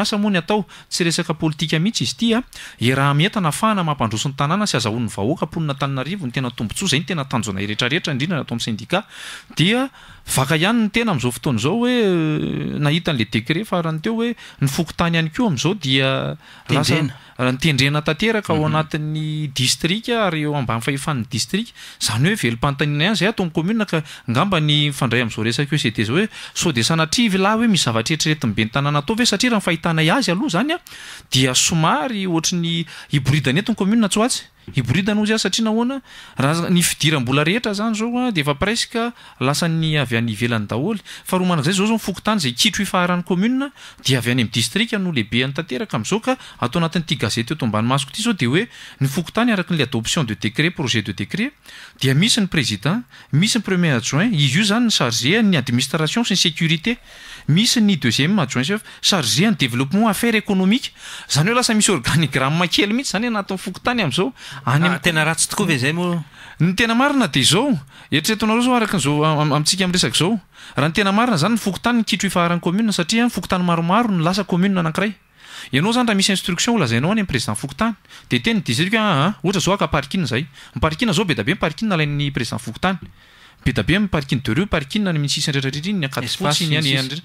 S3: asa moa ny atao tsy resaka pôlitika mihitsy izy tia ah. i raha metana afahana mampandroson'ny tanàna sy azahon'ny vahoaka mponina tanina arivo ny tena tombontsoa zay n tena tanjonairetraretra indrindra ny atoamn'ny sendikat dia vaka ihany eh, ny tena am'izao fotoanazao hoe nahitan'le decre farany teo hoe nyfokontany ihany ko am'zao dia ras rahanitendrena tanteraka ao mhm. anatin'ny distrike aryo amban fahefan'ny distrik zany hoe velom-pantaniana iany zay ataony kommun ka angamba ny fandray am'zao resaka eo sete zao hoe sao de sanatrivylahy hoe misy zavatrreritriretibe ny tanàna ataova e satria raha nyfahitana azy aloha zany a dia somary otra ny hiboride any etony communa tsy atsy i borideanao zy ah satria na hoana raha ny fidiram-bola rehetra zany zaoa de efa presque lasany avy an'nyivelany daholy fa aroa manaka zay zao zao fokontany zay kitro hifaharany communa de avy any am'ny distrik no lehibe any tanteraka am'zao ka atao anatin'nyity gazete eotombanymasoko ity zao de hoe ny fokontany araka n'le adoption de décret projet de décret dia misy ny président misy ny premier adjoin izy io zany ny carge ny administration sy ny sécurité misy ni dexima join ce cargény dévelopementaffare onony oatsoao aoaoatsika mresazaoan znyotniro hnm satriaokotany maromaro nlasa omn anairay ianao zany raha misy instrution olaza nao any am présent fokotany de teny dko a ah, ah, ohatra zao akaparikin zay miparikin zao be dabe mparkuinnalai'ny présient fokotany be ta be m'y parkin dereuos parkinna any misisany rerarira iny ny akaty fosiny any anretra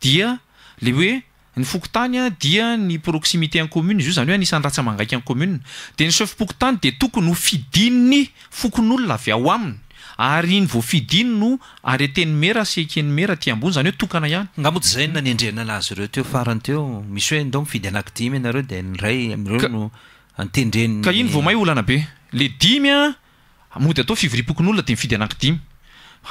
S3: dia le hoe ny fokontany a dia ny proximité any commune izy io zany hoe anisan'ny ratsa mangaika any kommun de ny seuf-pokotany de tokony ho fidininy fokon' olona avy ao aminy ary iny vo fidiny no areteni mera sekeni mera ti ambony zany hoe tokaana ihany ngamoty zay o na nyndreina lazo
S1: ireo teo farany teo misy hoe anda mifidy anaky dimy anareo de nray amreo no antendreniny
S3: ka iny vo may olana be le dimy a mody atao fivri pokon' olona de mifidy anaky dimy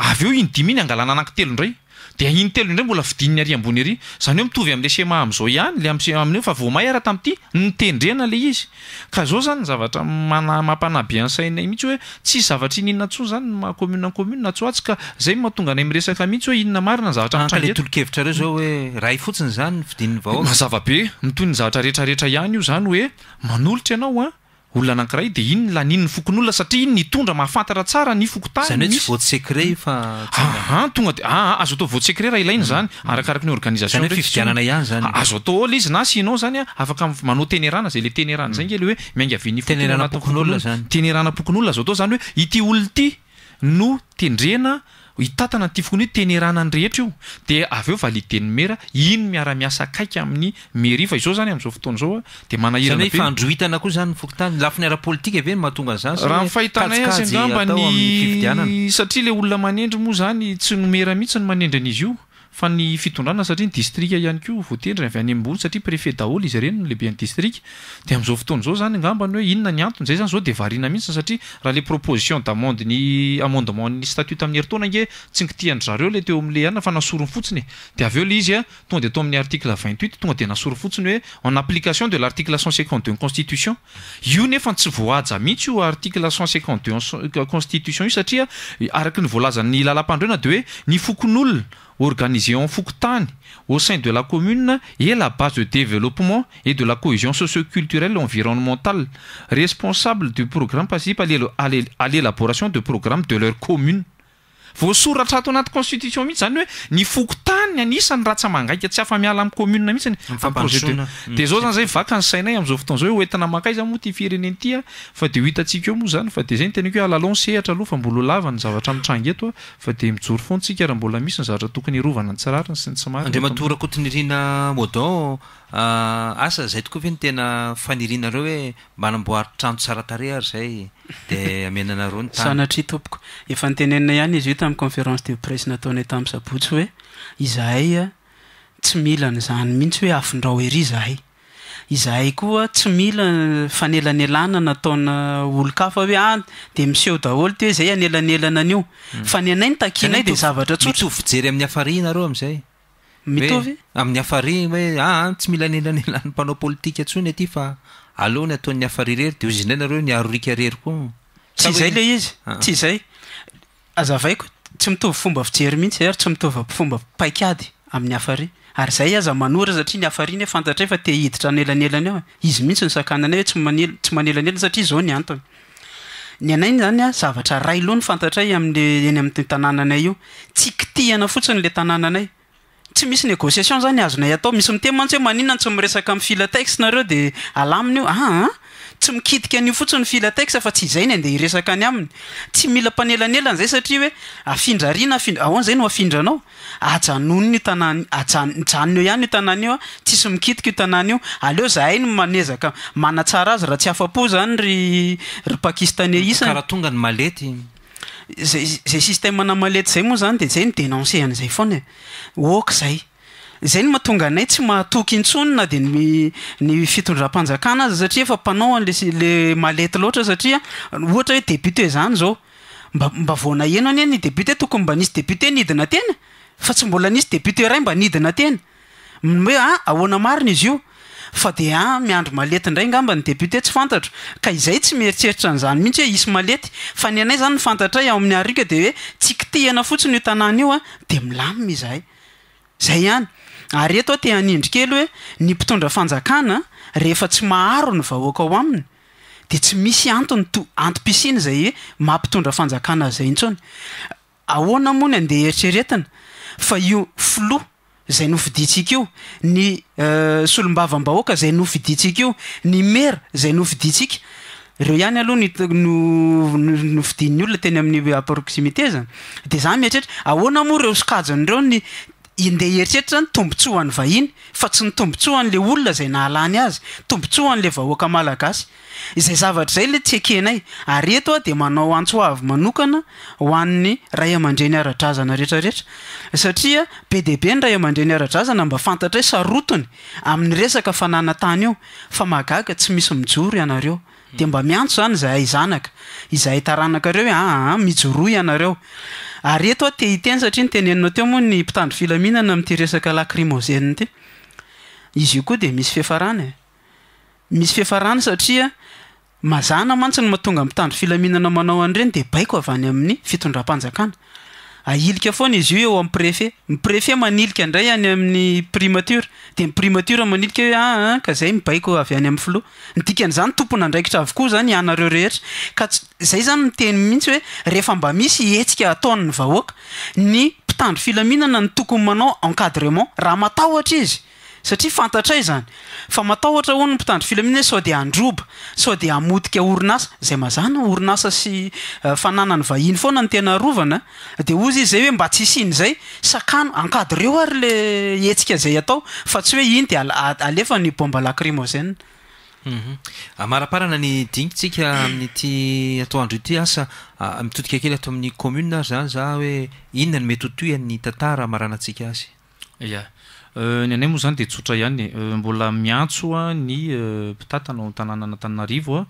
S3: avy eo iny dimy iny angalana anaki telondray de iny telo indray mbola vidin'ny ari ambony ary zany hoe mitovy am'le sema am'izao ihany la amse-amineo fa vo mahayraha tam'ity nitendrena le izy ka zao zany nyzavatra mana- mampanahbi ansainay mihitsy hoe tsy zavatra inina ntso zany makommunecommunena tsoatsy ka zay mahatonga anay amiresaka mihitsy hoe inona marina n zavaraaoomazavabe mito ny zavatra rehetrarehetra ihany io zany hoe manolotra ianaoa olona anankirahy de ino ny la nino ny fokon' olona satria iny nitondra mafantatra tsara ny fokotanyaoeisy votesecre fa aa ah, ah, tonga de aa ah, azo atao voate secret raha ilainy zany hmm. arakaraka ny organisation dreiianana ihany zany azo atao ola izy na sy hinao zany a afaka manao tenyrana zay le tenyarana zay hmm. nkeleh hoe miainga aven'nyfonranatnol an tenyrana -pokon' olona azo atao zany hoe ity olo ity no tendrena hitantana tifokoany hoe tenyarahna ny rehetra io de avy eo validenomera ino miara miasa akaiky amin'ny mara ifa izao zany amn'izao fotoana zao a de manahiraana befa androhitana koa zany mifokotany lafiniara politikua ve no mahatonga an'zany rah nifahitanaaanmba noydinan satria le olona manendry moa zany tsy nomera mihitsy ny manendran'izy io fa ny fitondrana satria ny distrique ihany ko voatendry avy any ambony satria préfet daole izy reny lehbe nydistrike de am'izao foton'zao zany anambany hoe inona ny antony zay zany zao de varina mihitsy satria raha le proposition d'amendeny amendement ny statute amin'ny hertona nge tsy gitihan zareo le teo amle ianna fa nasorimyfotsiny e de aveo le izy a tonga de atao amin'ny article 28 tonga de nasorifotsiny hoe en application de l'article cn5 constitution io nefa tsy voaja mihitsy io article cn5t2 constitution io satria araky ny voalazany lala-pandrena de hoe ny fokon'olona Organisé en Fouctane au sein de la commune et la base de développement et de la cohésion socioculturelle environnementale, responsable du programme principal à l'élaboration de programmes de leur commune. voasoratra ato anaty constitution mihitsy zany hoe ny fokotanny anisany raha tsy amangaika tsy afa miala am'kommuni mihitsy nyde zao zany zay vaka ny sainay am'izao fotonzao hoe oentina mankay zany moa ti firenen ty a fa de ho itantsika eo moa zany fa de zay nytena keho alalon sehatra alohafa mbolo lavany zavatra mitrang eto a fa de mijory fontsika raha mbola misy ny zavatra tokony hirovana n tsirariny syn tsmarandre maatorako
S1: tonirinamodonasa zay tokoa fe ny tena fanirinareo hoe manamboari trano saratareary zay de ameanaro nsanatri
S2: tompoko efa notenena ihany izy io tamn'y conférence de presse nataona tam' sabotsy hoe izahay a eh, tsy mila ny zany mihitsy hoe afindrao heri zahay izahay koa tsy mila fanelanelana nataona olo kafa hoe a ah, de miseho daholo ty hoe zay anelanelana an'io hmm. fa ny anay ntainay de zavatrateamn' ao azaymioam'
S1: oe aatyiepnaoya alohany ataon'ny afari rery de ho
S2: izinay nareo niarorikarery ko
S1: tsy zay le izy ah. tsy
S2: izay azavaiko tsy mitovyfomba fijery mihitsy ay ary tsy mitovyfomba paik ady amin'ny afary ary zay aza manora satria niafariany hoe fantatray fa tihiditra nyelanelany ao izy mihitsy nysakananay e tsy maneltsy manelanelany satria zao ny antony ny anainy zany a zavatra ray loha ny fantatray ami'le eny am'ntanànanay io tsy kitihana fotsiny la tanànanay tsy misy négosiation zany azonayatao misy mite mantsy hoe maninan tsy miresaka mny filataxnareo de alamin'io tsy ikiikaaio fotsiny filat fa ts izainy deeyanty ianeelanzay satroeafindrarinainr aoanzay no afindranao ajanonny tann aanonyo any tanàn'io a tsisy mikiika otanàn'io aleo zahainy manezaka manatsara azy raha tsy afapo zany ry pakistaneisnkaraha tonga ny malety zay zay systeme na malety zay moa zany de zay ny denancean' zay foana e oka zay zay ny mahatonga anay tsy mahatoky intsony na de ny ny fitondram-panjakanazy satria fa mpanao an'les le malety loatra satria ohatra hoe depute zany zao mba mba vona heno any a ny depute tokony mba nisy depute nidina tena fa tsy mbola nisy depute ray mba nidina tena mny hoe ah ahoana mariny izy io fa de a ah, miandro malety indray ngamba ny depute tsy fantatro ka izay tsy mieritseritra nyizany mihitsy hoe isy malety fa ny anay zany ny fantatra y ao amin'ny arika de hoe tsi kitihana fotsiny io tanàny io a ah, de milami ma izahy zay iany ary eto a ah, tea hanindri kely hoe ny mpitondra fanjakana rehefa tsy maharo ny vahoaka aho aminy de tsy misy antony to antopicina zay hoe mahampitondra fanjakana zaintsony ahoana moa ny andeh heritreretina fa io flo zay nofidintsika io ny solom-bavam-ba hoaka zay nofidiantsika io ny euh, mera zay no fidintsika ireo ihany aloha ny nono fidiny olona teny amin'ny a proximité zany de za mietrretra ahoana moa ireo sokajony ireo ny indeha heritreritra zany tombontsohan'ny vahiny fa tsy ny tombontso hany le olona zay naalany azy tombontso hany la vahoaka malagasy izay zavatra zay le tsy akenay ary eto a de manao antso avy manokana hoanny ray aman-dre nyara-drazana retrareetra satria be debe ny ray aman-dre nyara-drazana mba fantatra ho sarotony amin'ny resaka fanana tany eo fa mahagaga tsy misy mijoro ianareo de mba miantso zany zahayzanaka izaytkareohoe amijoroa ah, ah, ianareo ary etoa te hiteny satria ntenenina teo moa ny mpitandro filaminana ami'ty resaka lakrimoen ty izy io koa de misy fehafarana e. misy fefarany satria mazana mantsiny mahatonga mmpitandro filaminana manao anyireny de baiko avy any amin'ny fitondram-anjakanaailika foana izy io eo am' prefet myprefet manilika ndray any amin'ny primatura de yprimatura manilikahoe a ah, ah, ka zay mibaiko avy any ami'ny flo nydikany zany tompona andraikitra avokoa zany ianareo rehetra ka ts zay zany miteny mihitsy hoe rehefa mba misy etsika ataonny vahoaka ny mpitandro filaminana ny tokony manao encadrement raha mataotra izy satria fantatray zany fa matao ohatra ho no ny mpitandry filamihina h so de androba so de amotika orinasa zay mazana orinasa sy eh, fanana ny vahiny foana ny tena rovana de ozy i zay hoe mba tsihsiny zay sakano ankady reo ary le etsika zay atao fa tsy hoe iny de aalefany bombalacrimozene
S1: u mhm. ah, maraparana ny dinigitsika amin'nyty atao andro oty asa mitotika kely ato amin'ny communea ary zany za hoe inona ny mety hotoyhany tantara maranantsika azy
S3: ya Eh, ny anay moa zany de tsotra ihanye eh, mbola miantso a ny eh, pitatanao n tanàna anatannarivo a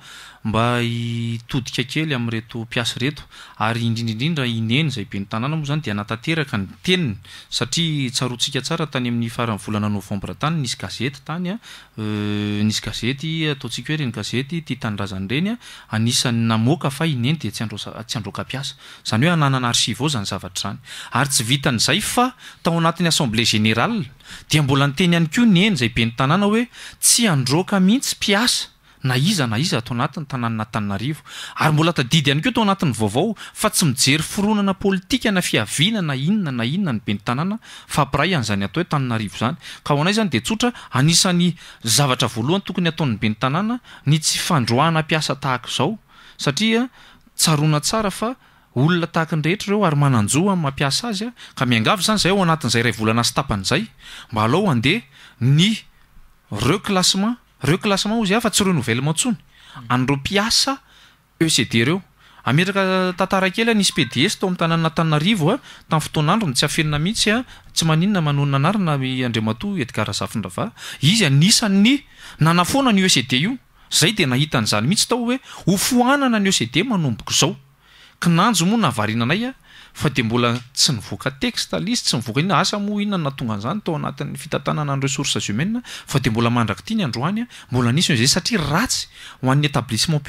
S3: mba hitodika kely am'reto piasy reto ary indrindraindrindra ineny zay be ny tanàna moa zany de anatanteraka ny teniny satria tsaroantsika tsara tany amin'ny farany volana novembre tany nyisy gazete tany a Eh, nisy gazety ataontsika hoe reny gazety ti hitandrazany reny a anisan'ny namoaka fa ineny de tsy androsa- tsy handroaka mpiasa zany hoe anananaarchive ao zany zavatry zany ary tsy vitan'izay fa tao anatin'ny assemble géneral de mbola nyteny ihany koa n eny zay be ny tanàna hoe tsy androka mihitsy mpiasa na iza na iza atao anatiny tanana taninarivo ary mbola tadidy any keo atao anatin'ny vaovao fa tsy mijery fironana politika na fiavina na inona na inona ny be nytanàna fapirayan' zany atao hoe tannarv zany ka oanay zany de tota anisany zavatra voalohany tokony ataony be ny tanàna ny tsy fandroanapiasa tahak zao satria tsarona tsara fa olona tahaka nrehetra reo ary mananjo a' mampiasa azya ka miangav zany zay ao anatin'zay ra vlanan'zaymba alo ande ny reclasement reo klase ma o zy a fa tsy reo novelmantsony andreo piasa ecd reo ametraka tantara kely a nisy pds tao am'ny tanà natanarivo a tamn'ny fotoanandro ny tsy afenina mihitsy a tsy maninona manonna anary na andriama toa edigarazafindrava izy anisan'ny nanafoana ny ecd io zay de nahita an'izany mihitsy tao hoe ho foanana ny ecd manomboka zao kinanjo moa navariana anay a fa de mbola tsy nyvoka textelis tsy nyvoka ina asa moa inona na tonga n'zany tao anatin'ny fitantanana nyresourceumain fa de mbola mandraky ty ny androanya mbolniszay sara yhoan'nyaissement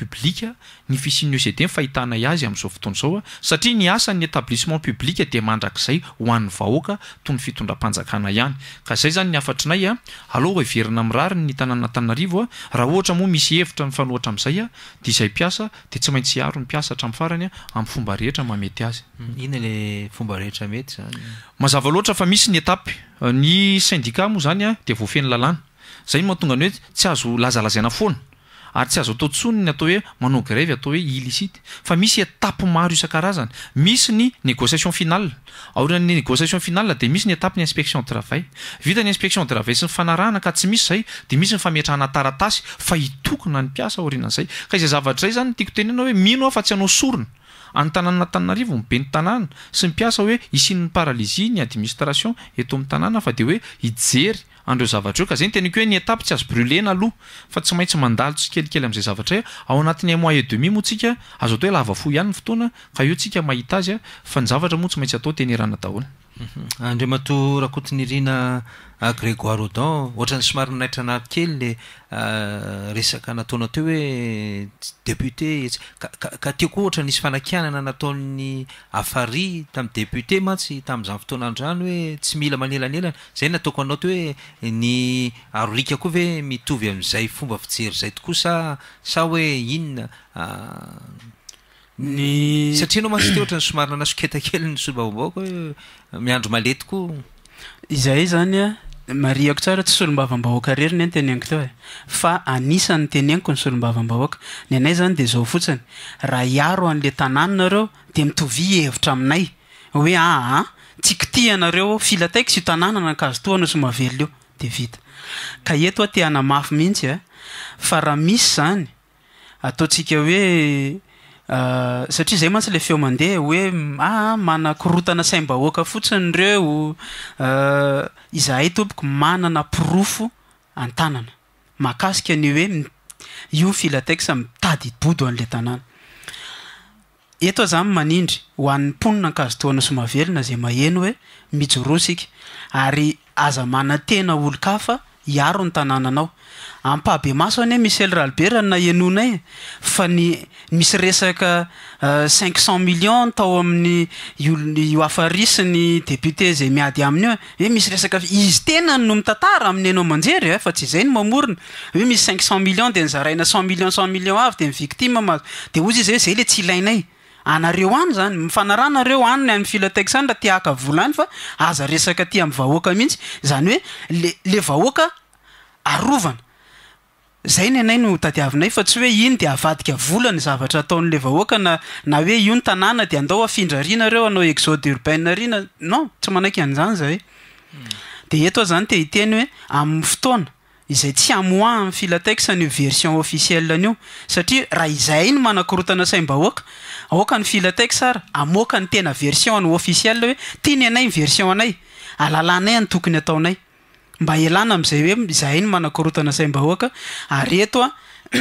S3: pubianan'nyétabisement pubi de mandrakzay hoan'ny vahoaka tony fitondram-panjakana ihany ka zay zany naatrnaya alierinarariny tnnatnaia raha oatra moa misy hevitra nfanoatra am'zaya de izay piasa de tsy maintsy aro ny piasahatra m'faranya ami'y fomba rehetra mamety azy
S1: mm, le
S3: fomba rehetra mety zany mazava loatra fa misy ny étape ny syndicat moa zany a de voafeny lalàna zay no mahantonga any hoe tsy azo lazalazaina fona ary tsy azo ataontsonyny atao hoe manaon grève atao hoe ilicite fa misy etape maro isan-karazany misy ny négociation final aorinan'ny négociation finale de misy ny étape ny inspection dtraval vita ny inspection d travail sy ny fanarana ka tsy misy zay de misy ny fametrahana taratasy fa itokona ny mpiasa aorinan'izay ka izay zavatrzay zany tiakoteneana hoe mino aofa tsy anao sorina any tanànna tana ariva mibe ny tanàna sy my piasa hoe isin''ny paralysie ny administration eto amn'ny tanàna fa de hoe hijery andreo zavatra eo ka zany tena kehoe ny étapy tsy azy brule na aloha fa tsy maintsy mandalotsy kelikely am'zay zavatra ia ao anatiny a mois e demi moa tsika azo ato hoe lavafo ihany ny fotoana ka eo tsika mahita azy a fa ny zavatra moa tsy maintsy atao teny rana daholy Mhm. andrema to rahakotiniriana ah, gré goira dan
S1: ohatra ny somaryny naitra anaty kely le ah, resaka nataona teo hoe député etsy kaa ka tia koa ohatra ny isy fanakianana nataon'ny afari tamn'ny député mantsy tamn'zany fotoanandro zany hoe tsy mila manelanelana zay nataoko anao teo hoe ny arorika koa ve mitovy amn'izay fomba fijery zay tokoa sa sa hoe inona ah, ny satria no masteotra ny somarina ana soketakely ny solombavambaoaka
S2: hoe eh, miandro maletiko izay zany a mariako tsara tsy solombavam-bahoaka reriny ny teneniko teo e fa anisanynyteneniko ny solombavam-bahoaka ny anay zany de zao fotsiny raha iaro an'le tanànanareo de mitovi hevitra aminay hoe aattaeofai aazotoana somavelo io devitaea mihitsy a e, fa raha misy zany ataotsika hoe Euh, satria zay mantsy la feo mandeha hoe ah mana korotana sai m-ba hoaka fotsiny reo euh, izahay tompoka manana pirofo an-tanana makasika an'io hoe m io ny fila taikxa mitady hibody an'la tanàna eto a zany manindry ho an'ny mponina ankazo toana somavelona zay maheno hoe mijorosika ary aza mana -tena olo kafa iaro ny tanananao apabe maso any michel ralerisycinq e, euh, cent millionoamyfasinydeptéayae misyresakaizy ennomittara amin'ny e. e anaomnjeryfa tsy a naoe misy cinq cent million dezraina cent million cent million ay deitieozy i zay le tsainaaeoany zany mifnarnareo anny afilataik zany ra takaolany fa aza resaka ty amyahoka miitsy zany oele vahoaka arovana zay ny anay notadiavinay fa tsy hoe iny de avadika lany zavrataoleeodaandranareo anao exodeurbannarina non tsy manaiy anzany zadeetany tieny oey otonaaytsyneennyi amkany tena versionany fiie hoe tny anayernaynayany tokony ataonay mba halana am'izay hoe zahay ny manakorotana sai mba hoaka aryeto a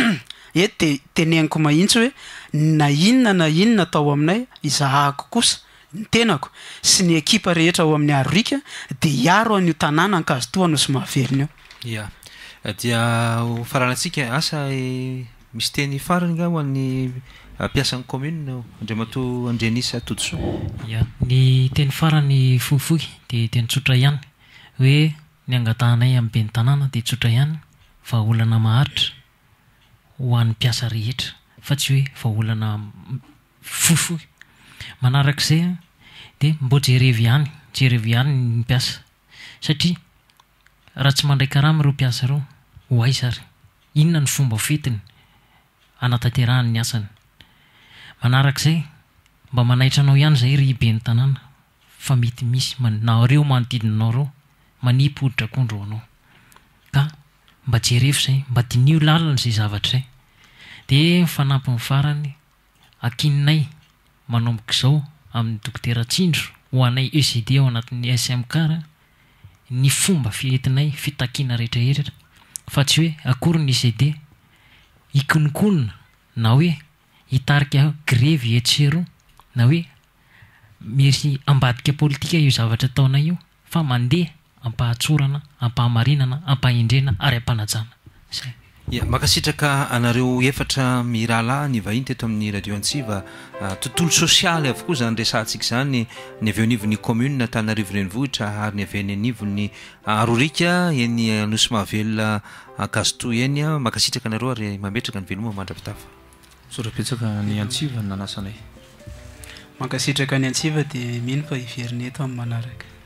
S2: et de tenegniko mahintsy hoe na inona na inona atao aminay izahahako kosa ny tenako sy ny ekipa rehetra ao amin'ny arorika de hiaro an'io tanàna ankazo toano sy mahaveriny
S1: iao adia ofaraatsika asa e, misy teny farany ka hoan'ny mpiasany communenao andre mato andrenisatodoso
S5: ia ny teny farany foifoky de tenitsotra ihany hoe n angatahnay ambe ny tanàna de tsotra ihany vaaolana mahaitra hoan'ny piasa rehetra fa tsy hoe vaaolana zay de mbo jere anyjereianyny aaa raha tsy mandraykarahamireoiasa ireo hoay zary inona ny fomba fetiny anattrahannyasyakzay mba manaitranao ihany zay rybe ny tanna fa mety misy nareomanoiianao o manipoditra kondro anao ka mba jerefo zay mba dinio lalana zay zavatra zay de fanampi ny farany akininay manomboka izao amin'ny dokteratsindro ho anay ecd ao anatin'ny smcra ny fomba fihentinay fitakiana rehetrahertra fa tsy hoe akory ny ecd ikonokonona na hoe hitarika greve etsero na hoe mery ambadika politika io zavatra ataonay io fa mandeha ampahatsorana ampahamarinana ampahaendrena ary
S1: am-panajanamakasitraka anareo efatra mirahalahy nyvhiny teto amin'ny radio atsivtontolosiay ah, avkoa zany sanikazany nyaveonin'ny communea tanarioneniohitra ary ny anyainy aoia ah, enynosmaelteny ah, makasitraka anareo ay maetraka nyvelomraiak
S2: nya